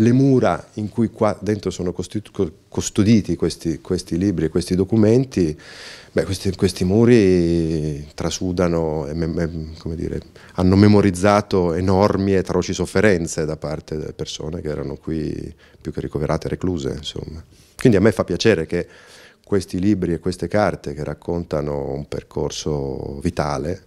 le mura in cui qua dentro sono custoditi questi, questi, libri, e questi documenti, beh, questi, questi, muri trasudano, dire, hanno memorizzato enormi e atroci sofferenze da parte delle persone che erano qui più che ricoverate, recluse. Insomma. Quindi a me fa piacere che questi libri e queste carte che raccontano un percorso vitale,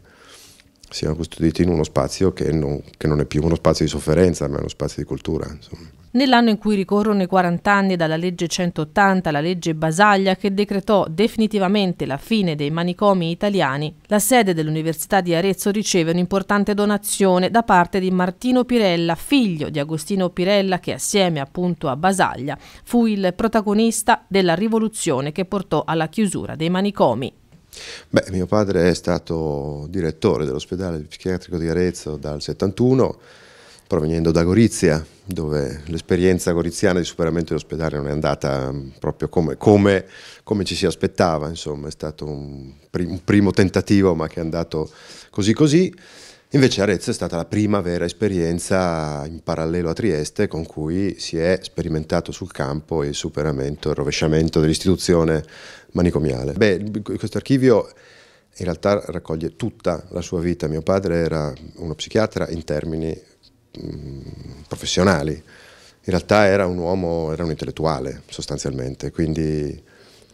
siano custoditi in uno spazio che non, che non, è più uno spazio di sofferenza, ma è uno spazio di cultura. Insomma. Nell'anno in cui ricorrono i 40 anni dalla legge 180, alla legge Basaglia, che decretò definitivamente la fine dei manicomi italiani, la sede dell'Università di Arezzo riceve un'importante donazione da parte di Martino Pirella, figlio di Agostino Pirella, che assieme appunto a Basaglia fu il protagonista della rivoluzione che portò alla chiusura dei manicomi. Beh, mio padre è stato direttore dell'ospedale psichiatrico di Arezzo dal 71 provenendo da Gorizia, dove l'esperienza goriziana di superamento dell'ospedale non è andata mm, proprio come, come, come, ci si aspettava, insomma è stato un, prim, un primo tentativo ma che è andato così così. Invece Arezzo è stata la prima vera esperienza in parallelo a Trieste con cui si è sperimentato sul campo il superamento, il rovesciamento dell'istituzione manicomiale. Beh, questo archivio in realtà raccoglie tutta la sua vita. Mio padre era uno psichiatra in termini professionali. In realtà era un uomo, era un intellettuale sostanzialmente, quindi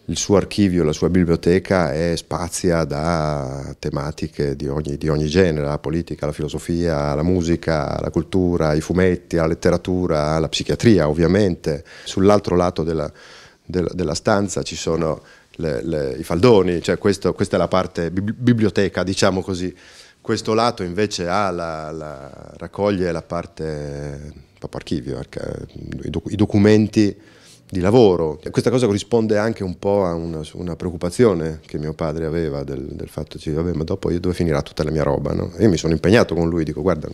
il suo archivio, la sua biblioteca è, spazia da tematiche di ogni, di ogni genere, la politica, la filosofia, la musica, la cultura, i fumetti, la letteratura, la psichiatria ovviamente. Sull'altro lato della, della, della, stanza ci sono le, le, i faldoni, cioè questo, questa è la parte biblioteca, diciamo così. Questo lato invece la, la, raccoglie la parte paparchivio, i, doc i documenti di lavoro. Questa cosa corrisponde anche un po' a una, una preoccupazione che mio padre aveva del, del fatto, cioè, vabbè, ma dopo io dove finirà tutta la mia roba? No? Io mi sono impegnato con lui, dico, guarda,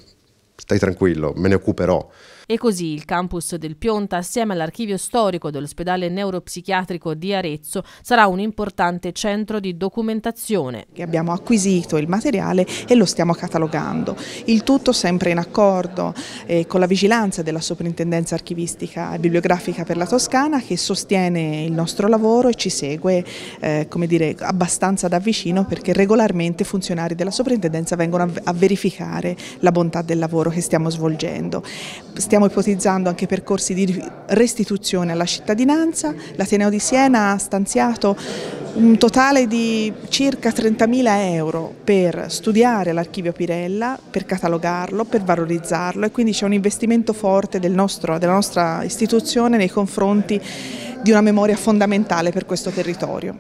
stai tranquillo, me ne occuperò. E così il campus del Pionta, assieme all'archivio storico dell'ospedale neuropsichiatrico di Arezzo, sarà un importante centro di documentazione. Abbiamo acquisito il materiale e lo stiamo catalogando, il tutto sempre in accordo eh, con la vigilanza della Soprintendenza Archivistica e Bibliografica per la Toscana che sostiene il nostro lavoro e ci segue eh, come dire, abbastanza da vicino perché regolarmente funzionari della Soprintendenza vengono a verificare la bontà del lavoro che stiamo svolgendo. Stiamo ipotizzando anche percorsi di restituzione alla cittadinanza, l'Ateneo di Siena ha stanziato un totale di circa 30.000 euro per studiare l'archivio Pirella, per catalogarlo, per valorizzarlo e quindi c'è un investimento forte del nostro, della nostra istituzione nei confronti di una memoria fondamentale per questo territorio.